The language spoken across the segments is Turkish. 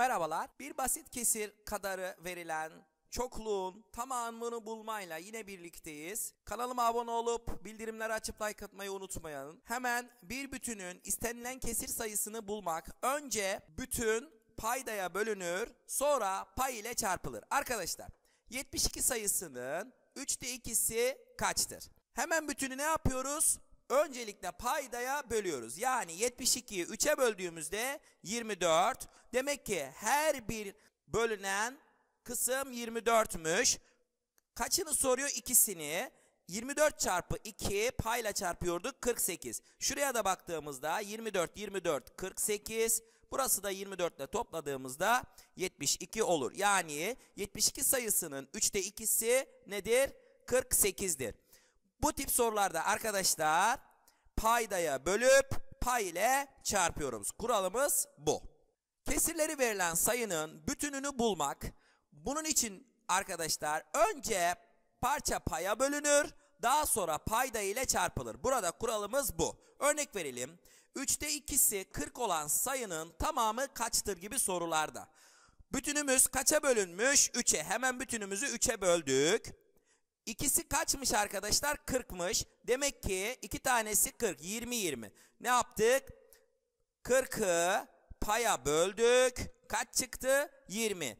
Merhabalar. Bir basit kesir kadarı verilen çokluğun tamamını bulmayla yine birlikteyiz. Kanalıma abone olup bildirimleri açıp like atmayı unutmayın. Hemen bir bütünün istenilen kesir sayısını bulmak. Önce bütün paydaya bölünür sonra pay ile çarpılır. Arkadaşlar 72 sayısının 3'te 2'si kaçtır? Hemen bütünü ne yapıyoruz? öncelikle paydaya bölüyoruz. Yani 72'yi 3'e böldüğümüzde 24. Demek ki her bir bölünen kısım 24'müş. Kaçını soruyor? ikisini? 24 çarpı 2 payla çarpıyorduk 48. Şuraya da baktığımızda 24, 24, 48. Burası da 24 ile topladığımızda 72 olur. Yani 72 sayısının 3'te 2'si nedir? 48'dir. Bu tip sorularda arkadaşlar paydaya bölüp pay ile çarpıyoruz. Kuralımız bu. Kesirleri verilen sayının bütününü bulmak. Bunun için arkadaşlar önce parça paya bölünür. Daha sonra payda ile çarpılır. Burada kuralımız bu. Örnek verelim. 3'te 2'si 40 olan sayının tamamı kaçtır gibi sorularda. Bütünümüz kaça bölünmüş? 3'e. Hemen bütünümüzü 3'e böldük. İkisi kaçmış arkadaşlar? 40'mış. Demek ki iki tanesi 40. 20 20. Ne yaptık? 40'ı paya böldük. Kaç çıktı? 20.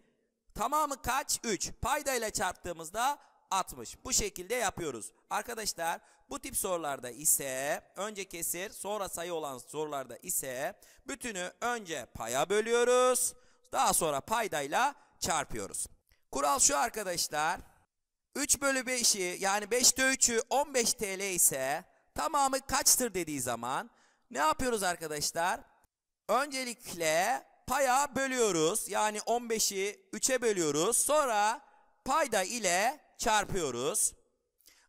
Tamamı kaç? 3. Paydayla çarptığımızda 60. Bu şekilde yapıyoruz. Arkadaşlar bu tip sorularda ise önce kesir sonra sayı olan sorularda ise bütünü önce paya bölüyoruz. Daha sonra paydayla çarpıyoruz. Kural şu arkadaşlar. 3 bölü 5'i yani 5'te 3'ü 15 TL ise tamamı kaçtır dediği zaman ne yapıyoruz arkadaşlar? Öncelikle paya bölüyoruz. Yani 15'i 3'e bölüyoruz. Sonra payda ile çarpıyoruz.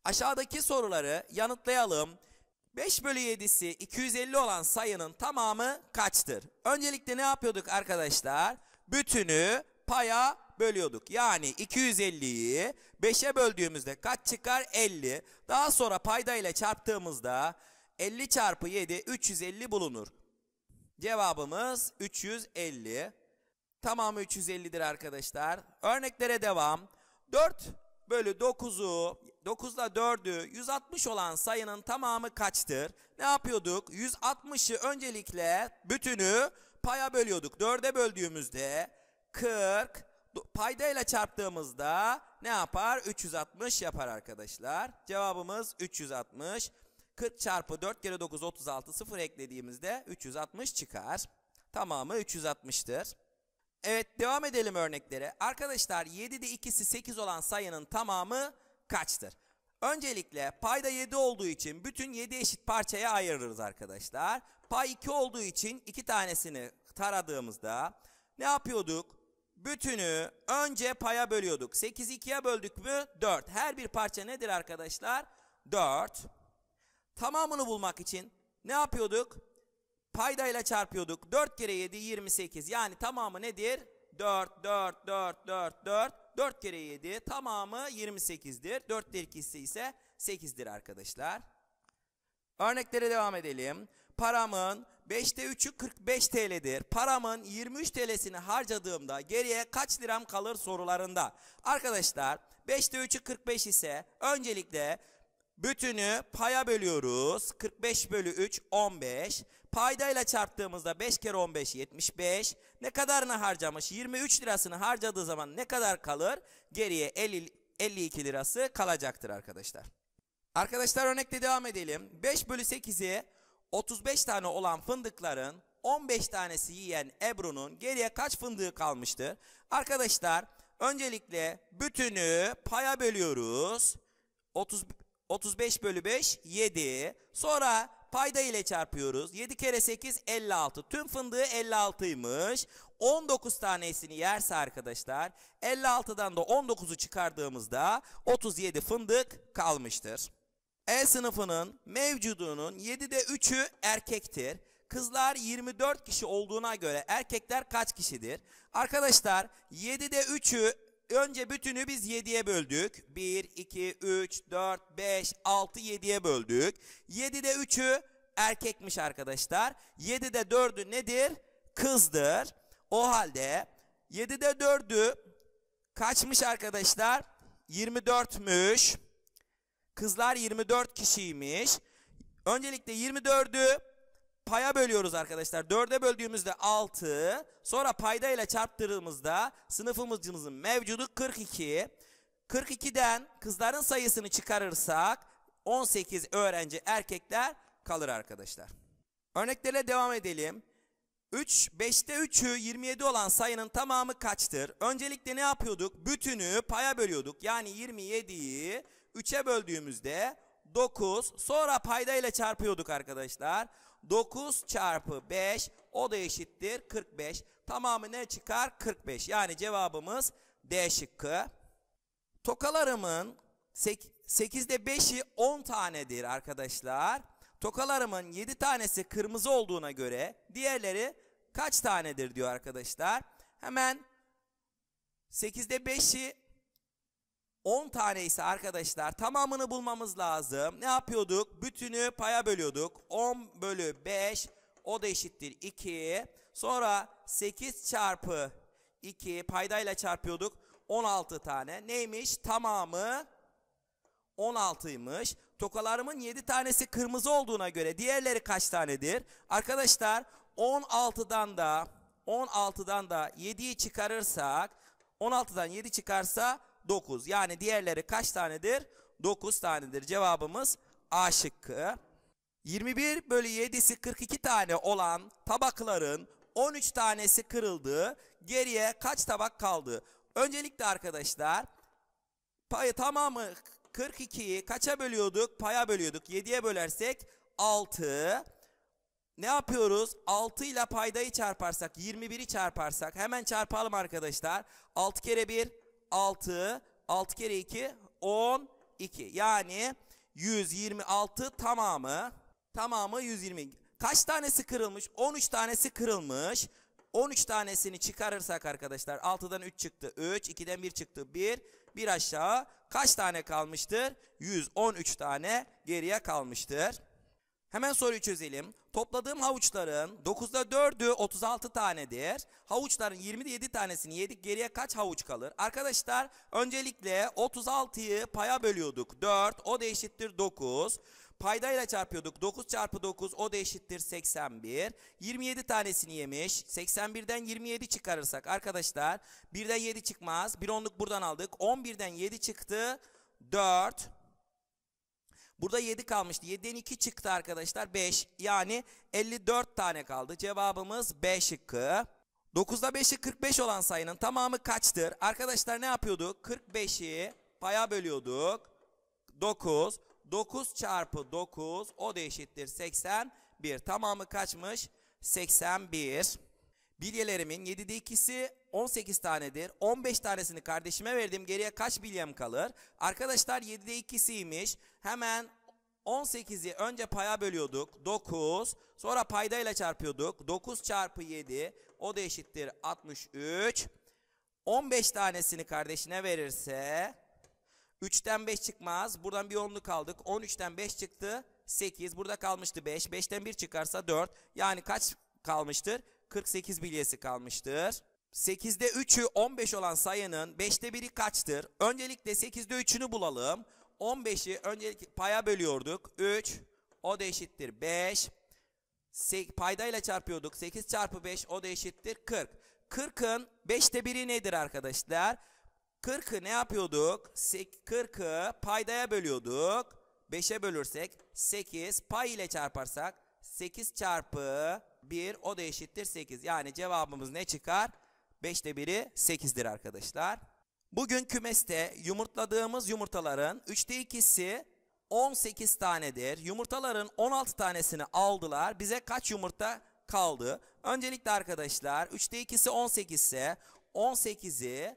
Aşağıdaki soruları yanıtlayalım. 5 bölü 7'si 250 olan sayının tamamı kaçtır? Öncelikle ne yapıyorduk arkadaşlar? Bütünü paya bölüyorduk. Yani 250'yi 5'e böldüğümüzde kaç çıkar? 50. Daha sonra payda ile çarptığımızda 50 çarpı 7 350 bulunur. Cevabımız 350. Tamamı 350'dir arkadaşlar. Örneklere devam. 4 bölü 9'u 9 ile 4'ü 160 olan sayının tamamı kaçtır? Ne yapıyorduk? 160'ı öncelikle bütünü paya bölüyorduk. 4'e böldüğümüzde 40 paydayla çarptığımızda ne yapar? 360 yapar arkadaşlar. Cevabımız 360. 40 çarpı 4 kere 9 36 0 eklediğimizde 360 çıkar. Tamamı 360'tır. Evet devam edelim örneklere. Arkadaşlar 7'de ikisi 8 olan sayının tamamı kaçtır? Öncelikle payda 7 olduğu için bütün 7 eşit parçaya ayırırız arkadaşlar. Pay 2 olduğu için 2 tanesini taradığımızda ne yapıyorduk? Bütünü önce paya bölüyorduk. 8'i 2'ye böldük mü? 4. Her bir parça nedir arkadaşlar? 4. Tamamını bulmak için ne yapıyorduk? Paydayla çarpıyorduk. 4 kere 7 28. Yani tamamı nedir? 4, 4, 4, 4, 4. 4 kere 7 tamamı 28'dir. 4 ikisi ise 8'dir arkadaşlar. Örneklere devam edelim. Paramın 5'te 3'ü 45 TL'dir. Paramın 23 TL'sini harcadığımda geriye kaç liram kalır sorularında. Arkadaşlar 5'te 3'ü 45 ise öncelikle bütünü paya bölüyoruz. 45 bölü 3 15. Paydayla çarptığımızda 5 kere 15 75. Ne kadarını harcamış? 23 lirasını harcadığı zaman ne kadar kalır? Geriye 50, 52 lirası kalacaktır arkadaşlar. Arkadaşlar örnekle devam edelim. 5 bölü 8'i 35 tane olan fındıkların 15 tanesi yiyen Ebru'nun geriye kaç fındığı kalmıştır? Arkadaşlar öncelikle bütünü paya bölüyoruz. 30, 35 bölü 5 7. Sonra payda ile çarpıyoruz. 7 kere 8 56. Tüm fındığı 56'ymış. 19 tanesini yerse arkadaşlar 56'dan da 19'u çıkardığımızda 37 fındık kalmıştır. E sınıfının mevcudunun 7'de 3'ü erkektir. Kızlar 24 kişi olduğuna göre erkekler kaç kişidir? Arkadaşlar 7'de 3'ü önce bütünü biz 7'ye böldük. 1, 2, 3, 4, 5, 6, 7'ye böldük. 7'de 3'ü erkekmiş arkadaşlar. 7'de 4'ü nedir? Kızdır. O halde 7'de 4'ü kaçmış arkadaşlar? 24'müş. Kızlar 24 kişiymiş. Öncelikle 24'ü paya bölüyoruz arkadaşlar. 4'e böldüğümüzde 6. Sonra payda ile çarptırdığımızda sınıfımızın mevcudu 42. 42'den kızların sayısını çıkarırsak 18 öğrenci erkekler kalır arkadaşlar. Örneklerle devam edelim. 3, 5'te 3'ü 27 olan sayının tamamı kaçtır? Öncelikle ne yapıyorduk? Bütünü paya bölüyorduk. Yani 27'yi 3'e böldüğümüzde 9. Sonra paydayla çarpıyorduk arkadaşlar. 9 çarpı 5 o da eşittir 45. Tamamı ne çıkar? 45. Yani cevabımız D şıkkı. Tokalarımın 8'de 5'i 10 tanedir arkadaşlar tokalarımın 7 tanesi kırmızı olduğuna göre diğerleri kaç tanedir diyor arkadaşlar. Hemen 8'de 5'i 10 tane ise arkadaşlar tamamını bulmamız lazım. Ne yapıyorduk? Bütünü paya bölüyorduk. 10 bölü 5 o da eşittir 2. Sonra 8 çarpı 2 paydayla çarpıyorduk. 16 tane. Neymiş? Tamamı 16'ymış. Tokalarımın 7 tanesi kırmızı olduğuna göre diğerleri kaç tanedir? Arkadaşlar 16'dan da 16'dan da 7'yi çıkarırsak 16'dan 7 çıkarsa 9. Yani diğerleri kaç tanedir? 9 tanedir. Cevabımız A şıkkı. 21 bölü 7'si 42 tane olan tabakların 13 tanesi kırıldı. Geriye kaç tabak kaldı? Öncelikle arkadaşlar payı tamamı 42'yi kaça bölüyorduk? Paya bölüyorduk. 7'ye bölersek 6. Ne yapıyoruz? 6 ile paydayı çarparsak, 21'i çarparsak hemen çarpalım arkadaşlar. 6 kere 1 6, 6 kere 2 12. Yani 126 tamamı tamamı 120. Kaç tanesi kırılmış? 13 tanesi kırılmış. 13 tanesini çıkarırsak arkadaşlar 6'dan 3 çıktı 3, 2'den 1 çıktı 1, bir aşağı kaç tane kalmıştır? 113 tane geriye kalmıştır. Hemen soruyu çözelim. Topladığım havuçların 9'da 4'ü 36 tanedir. Havuçların 27 tanesini yedik. Geriye kaç havuç kalır? Arkadaşlar öncelikle 36'yı paya bölüyorduk. 4 o da eşittir 9. Paydayla çarpıyorduk. 9 çarpı 9 o da eşittir 81. 27 tanesini yemiş. 81'den 27 çıkarırsak arkadaşlar 1'den 7 çıkmaz. 1 onluk buradan aldık. 11'den 7 çıktı. 4. Burada 7 kalmıştı. 7'den 2 çıktı arkadaşlar. 5. Yani 54 tane kaldı. Cevabımız B şıkkı. 9'da 5'i 45 olan sayının tamamı kaçtır? Arkadaşlar ne yapıyorduk? 45'i paya bölüyorduk. 9. 9 çarpı 9 o da eşittir 81. Tamamı kaçmış? 81. Bilyelerimin 7'de ikisi 18 tanedir. 15 tanesini kardeşime verdim. Geriye kaç bilyem kalır? Arkadaşlar 7'de ikisiymiş. Hemen 18'i önce paya bölüyorduk. 9. Sonra paydayla çarpıyorduk. 9 çarpı 7. O da eşittir 63. 15 tanesini kardeşine verirse 3'ten 5 çıkmaz. Buradan bir onluk aldık. 13'ten 5 çıktı. 8. Burada kalmıştı 5. 5'ten 1 çıkarsa 4. Yani kaç kalmıştır? 48 bilyesi kalmıştır. 8'de 3'ü 15 olan sayının 5'te 1'i kaçtır? Öncelikle 8'de 3'ünü bulalım. 15'i öncelik paya bölüyorduk. 3 o da eşittir 5. Paydayla çarpıyorduk. 8 çarpı 5 o da eşittir 40. 40'ın 5'te 1'i nedir arkadaşlar? 40'ı ne yapıyorduk? 40'ı paydaya bölüyorduk. 5'e bölürsek 8 pay ile çarparsak 8 çarpı 1 o da eşittir 8. Yani cevabımız ne çıkar? 5'te 1'i 8'dir arkadaşlar. Bugün kümeste yumurtladığımız yumurtaların 3'te 2'si 18 tanedir. Yumurtaların 16 tanesini aldılar. Bize kaç yumurta kaldı? Öncelikle arkadaşlar 3'te 2'si 18 ise 18'i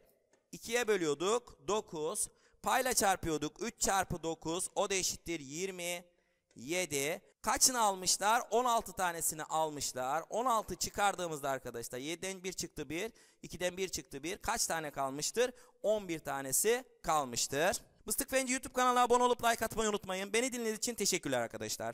2'ye bölüyorduk 9. Payla çarpıyorduk 3 çarpı 9 o da eşittir 27. Kaçını almışlar? 16 tanesini almışlar. 16 çıkardığımızda arkadaşlar 7'den 1 çıktı 1, 2'den 1 çıktı 1. Kaç tane kalmıştır? 11 tanesi kalmıştır. Mıstık Fenci YouTube kanalına abone olup like atmayı unutmayın. Beni dinlediğiniz için teşekkürler arkadaşlar.